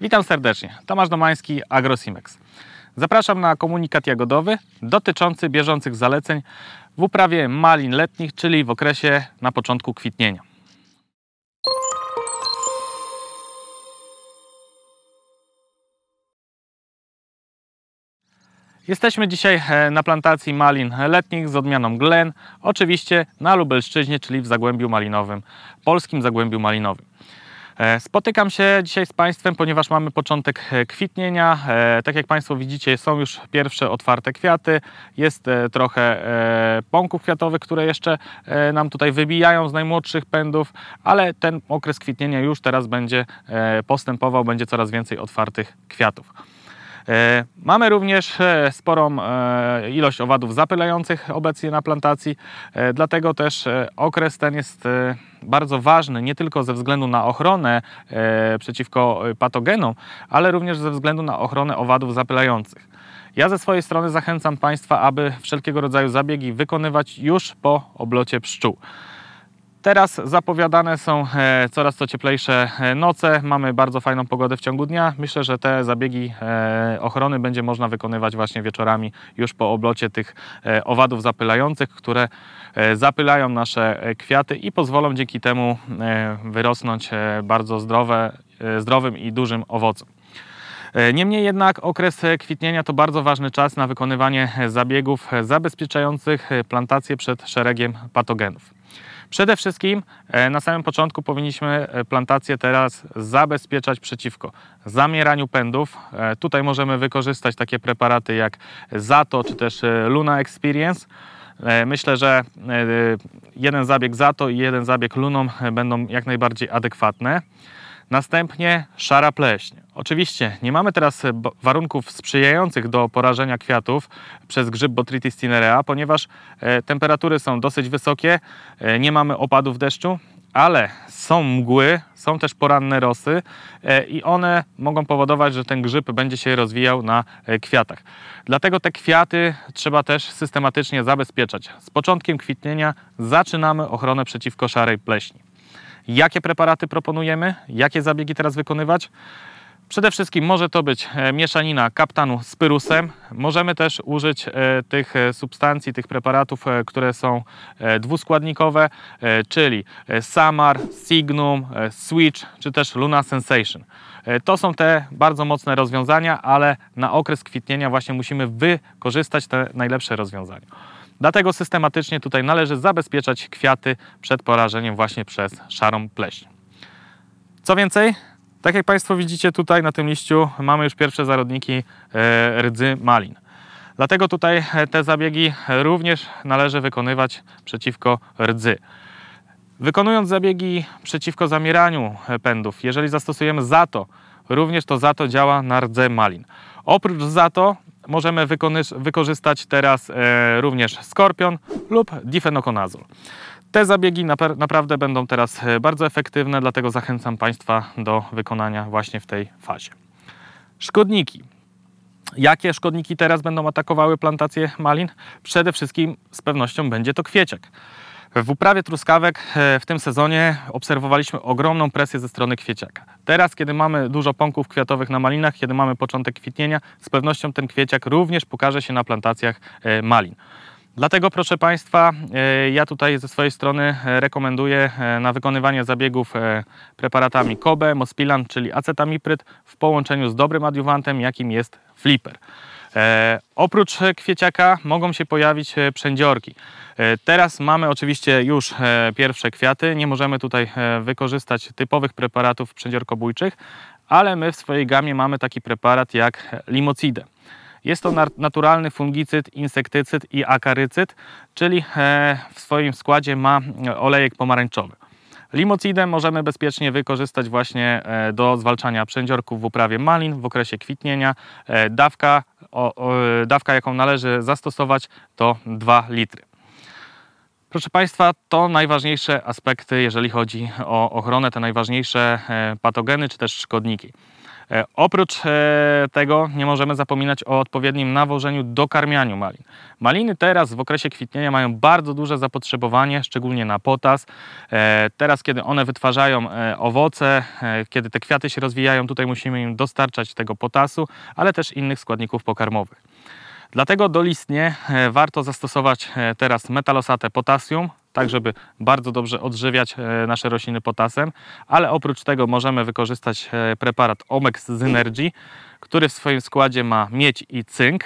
Witam serdecznie. Tomasz Domański, AgroSimex. Zapraszam na komunikat jagodowy dotyczący bieżących zaleceń w uprawie malin letnich, czyli w okresie na początku kwitnienia. Jesteśmy dzisiaj e, na plantacji malin letnich z odmianą Glen, oczywiście na Lubelszczyźnie, czyli w Zagłębiu Malinowym, polskim Zagłębiu Malinowym. E, spotykam się dzisiaj z Państwem, ponieważ mamy początek e, kwitnienia. E, tak jak Państwo widzicie, są już pierwsze otwarte kwiaty. Jest trochę pąków kwiatowych, które jeszcze nam tutaj wybijają z najmłodszych pędów, ale ten okres kwitnienia już teraz będzie postępował, będzie coraz więcej otwartych kwiatów. E, mamy również e, sporą e, ilość owadów zapylających obecnie na plantacji, dlatego też okres ten jest bardzo ważny nie tylko ze względu na ochronę przeciwko patogenom, ale również ze względu na ochronę owadów zapylających. Ja ze swojej strony zachęcam Państwa, aby wszelkiego rodzaju zabiegi wykonywać już po oblocie pszczół. Teraz zapowiadane są e, coraz to cieplejsze e, noce. Mamy bardzo fajną pogodę w ciągu dnia. Myślę, że te zabiegi e, ochrony będzie można wykonywać właśnie wieczorami już po oblocie tych owadów zapylających, które zapylają nasze kwiaty i pozwolą dzięki temu wyrosnąć bardzo zdrowe, zdrowym i dużym owocom. Niemniej jednak okres kwitnienia to bardzo ważny czas na wykonywanie zabiegów zabezpieczających plantację przed szeregiem patogenów. Przede wszystkim e, na samym początku powinniśmy e, plantację teraz zabezpieczać przeciwko zamieraniu pędów. E, tutaj możemy wykorzystać takie preparaty jak Zato czy też Luna Experience. Myślę, że jeden zabieg Zato i jeden zabieg Luną będą jak najbardziej adekwatne. Następnie szara pleśń. Oczywiście nie mamy teraz e, warunków sprzyjających do porażenia kwiatów przez grzyb Botrytis cinerea, ponieważ e, temperatury są dosyć wysokie, e, nie mamy opadów deszczu, ale są mgły, są też poranne rosy i one mogą powodować, że ten grzyb będzie się rozwijał na kwiatach. Dlatego te kwiaty trzeba też systematycznie zabezpieczać. Z początkiem kwitnienia zaczynamy ochronę przeciwko szarej pleśni. Jakie preparaty proponujemy? Jakie zabiegi teraz wykonywać? Przede wszystkim może to być e, mieszanina kaptanu z pyrusem. Możemy też użyć e, tych e, substancji, tych preparatów, które są dwuskładnikowe, czyli Samar, Signum, Switch czy też Luna Sensation. To są te bardzo mocne rozwiązania, ale na okres kwitnienia właśnie musimy wykorzystać te najlepsze rozwiązania. Dlatego systematycznie tutaj należy zabezpieczać kwiaty przed porażeniem właśnie przez szarą pleśń. Co więcej, tak jak Państwo widzicie tutaj na tym liściu mamy już pierwsze zarodniki e, rdzy malin. Dlatego tutaj e, te zabiegi również należy wykonywać przeciwko rdzy. Wykonując zabiegi przeciwko zamieraniu e, pędów, jeżeli zastosujemy zato, również to zato działa na rdze malin. Oprócz zato możemy wykorzystać teraz e, również skorpion lub difenokonazol. Te zabiegi naprawdę będą teraz e, bardzo efektywne, dlatego zachęcam Państwa do wykonania właśnie w tej fazie. Szkodniki. Jakie szkodniki teraz będą atakowały plantację malin? Przede wszystkim z pewnością będzie to kwieciek. W uprawie truskawek e, w tym sezonie obserwowaliśmy ogromną presję ze strony kwieciaka. Teraz, kiedy mamy dużo pąków kwiatowych na malinach, kiedy mamy początek kwitnienia, z pewnością ten kwieciak również pokaże się na plantacjach e, malin. Dlatego proszę Państwa, e, ja tutaj ze swojej strony rekomenduję na wykonywanie zabiegów preparatami COBE, Mospilan, czyli acetamipryt w połączeniu z dobrym adiuwantem, jakim jest Flipper. E, oprócz kwieciaka mogą się pojawić e, przędziorki. E, teraz mamy oczywiście już pierwsze kwiaty. Nie możemy tutaj wykorzystać typowych preparatów przędziorkobójczych, ale my w swojej gamie mamy taki preparat jak limocidę. Jest to naturalny fungicyd, insektycyd i akarycyd, czyli w swoim składzie ma olejek pomarańczowy. Limocidę możemy bezpiecznie wykorzystać właśnie do zwalczania przędziorków w uprawie malin w okresie kwitnienia. Dawka o, o, dawka, jaką należy zastosować, to 2 litry. Proszę Państwa, to najważniejsze aspekty, jeżeli chodzi o ochronę, te najważniejsze e, patogeny czy też szkodniki. E, oprócz e, tego nie możemy zapominać o odpowiednim nawożeniu, karmiania malin. Maliny teraz w okresie kwitnienia mają bardzo duże zapotrzebowanie, szczególnie na potas. E, teraz, kiedy one wytwarzają owoce, kiedy te kwiaty się rozwijają, tutaj musimy im dostarczać tego potasu, ale też innych składników pokarmowych. Dlatego dolistnie warto zastosować teraz metalosatę potasium, tak żeby bardzo dobrze odżywiać e, nasze rośliny potasem, ale oprócz tego możemy wykorzystać e, preparat Omex Synergy, który w swoim składzie ma miedź i cynk,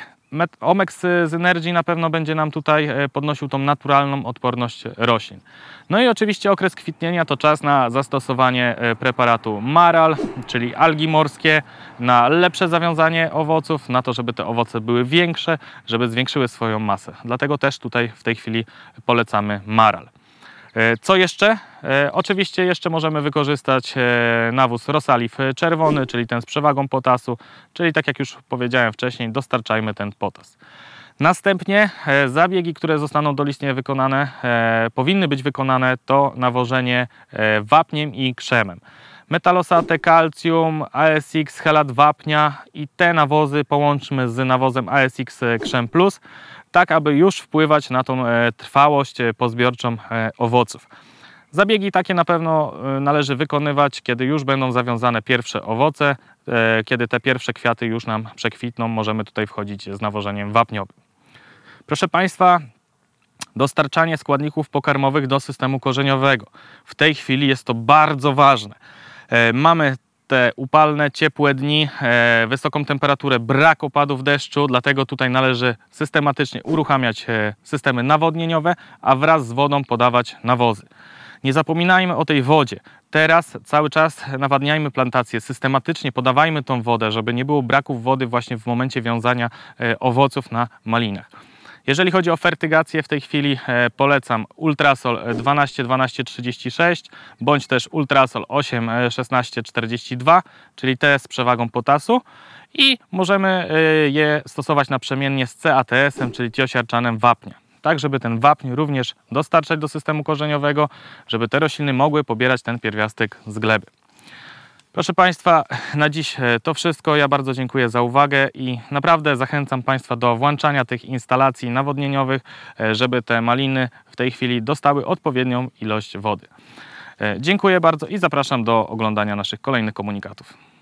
Omex y, z Energy na pewno będzie nam tutaj e, podnosił tą naturalną odporność roślin. No i oczywiście okres kwitnienia to czas na zastosowanie e, preparatu maral, czyli algi morskie, na lepsze zawiązanie owoców, na to, żeby te owoce były większe, żeby zwiększyły swoją masę. Dlatego też tutaj w tej chwili polecamy maral. E, co jeszcze? E, oczywiście jeszcze możemy wykorzystać e, nawóz Rosalif czerwony, czyli ten z przewagą potasu, czyli tak jak już powiedziałem wcześniej, dostarczajmy ten potas. Następnie zabiegi, które zostaną dolisnie wykonane, powinny być wykonane to nawożenie wapniem i krzemem. Metalosate, kalcium, ASX, helat wapnia i te nawozy połączmy z nawozem ASX Krzem Plus tak aby już wpływać na tą e, trwałość e, pozbiorczą e, owoców. Zabiegi takie na pewno należy wykonywać, kiedy już będą zawiązane pierwsze owoce, kiedy te pierwsze kwiaty już nam przekwitną, możemy tutaj wchodzić z nawożeniem wapniowym. Proszę Państwa, dostarczanie składników pokarmowych do systemu korzeniowego. W tej chwili jest to bardzo ważne. Mamy te upalne, ciepłe dni, e, wysoką temperaturę, brak opadów deszczu, dlatego tutaj należy systematycznie uruchamiać e, systemy nawodnieniowe, a wraz z wodą podawać nawozy. Nie zapominajmy o tej wodzie. Teraz cały czas nawadniajmy plantacje, systematycznie podawajmy tą wodę, żeby nie było braków wody właśnie w momencie wiązania e, owoców na malinach. Jeżeli chodzi o fertygację, w tej chwili e, polecam Ultrasol 12-12-36 e, bądź też Ultrasol 8-16-42, e, czyli te z przewagą potasu i możemy je stosować naprzemiennie z CATS-em, czyli ciosiarczanem wapnia tak żeby ten wapń również dostarczać do systemu korzeniowego, żeby te rośliny mogły pobierać ten pierwiastek z gleby. Proszę Państwa, na dziś e, to wszystko. Ja bardzo dziękuję za uwagę i naprawdę zachęcam Państwa do włączania tych instalacji nawodnieniowych, e, żeby te maliny w tej chwili dostały odpowiednią ilość wody. E, dziękuję bardzo i zapraszam do oglądania naszych kolejnych komunikatów.